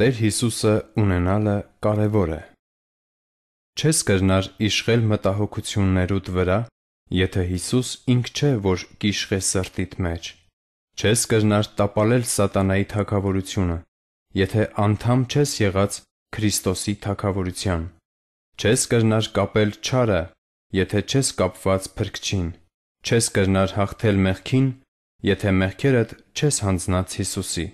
Տեր Հիսուսը ունենալը կարևոր է։ Չես կրնար իշխել մտահոգություններուդ վրա, եթե Հիսուս ինք չէ, որ կիշխե սրտիդ մեջ։ Չես կրնար տապալել սատանայի թակավորությունը, եթե անդամ չես եղած Քրիստոսի թակավորության։ Չես կրնար կապել չարը, եթե չես կապված փրկչին։ Չես կրնար հաղթել մեղքին, եթե մեղքերդ չես հանձնած Հիսուսի։